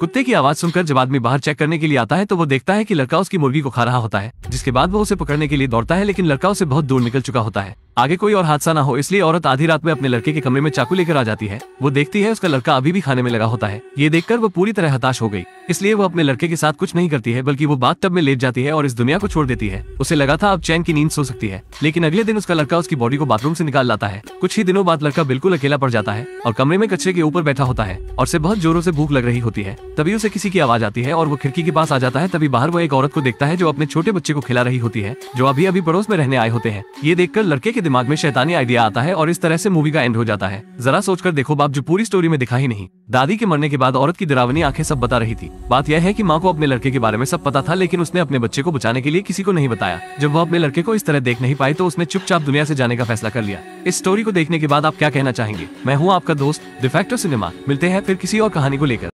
कुत्ते की आवाज सुनकर जब आदमी बाहर चेक करने के लिए आता है तो वो देखता है कि लड़का उसकी मुर्गी को खा रहा होता है जिसके बाद वो उसे पकड़ने के लिए दौड़ता है लेकिन लड़का उसे बहुत दूर निकल चुका होता है आगे कोई और हादसा ना हो इसलिए औरत आधी रात में अपने लड़के के कमरे में चाकू लेकर आ जाती है वो देखती है उसका लड़का अभी भी खाने में लगा होता है ये देखकर वो पूरी तरह हताश हो गई इसलिए वो अपने लड़के के साथ कुछ नहीं करती है बल्कि वो बात टब में लेट जाती है और इस दुनिया को छोड़ देती है उसे लगा था अब चैन की नींद सो सकती है लेकिन अगले दिन उसका लड़का उसकी बॉडी को बाथरूम ऐसी निकाल लाता है कुछ ही दिनों बाद लड़का बिल्कुल अकेला पड़ जाता है और कमरे में कचरे के ऊपर बैठा होता है और उसे बहुत जोरों से भूख लग रही होती है तभी उसे किसी की आवाज आती है और वो खिड़की के पास आ जाता है तभी बाहर वो एक औरत को देखता है जो अपने छोटे बच्चे को खिला रही होती है जो अभी अभी पड़ोस में रहने आए होते हैं ये देखकर लड़के के दिमाग में शैतानी आइडिया आता है और इस तरह से मूवी का एंड हो जाता है जरा सोचकर देखो बाप जो पूरी स्टोरी में दिखा ही नहीं दादी के मरने के बाद औरत की दिरावनी आंखें सब बता रही थी बात यह है कि माँ को अपने लड़के के बारे में सब पता था लेकिन उसने अपने बच्चे को बचाने के लिए किसी को नहीं बताया जब वो अपने लड़के को इस तरह देख नहीं पाई तो उसने चुपचाप दुनिया ऐसी जाने का फैसला कर लिया इस स्टोरी को देखने के बाद आप क्या कहना चाहेंगे मैं हूँ आपका दोस्त डिफेक्टो सिनेमा मिलते हैं फिर किसी और कहानी को लेकर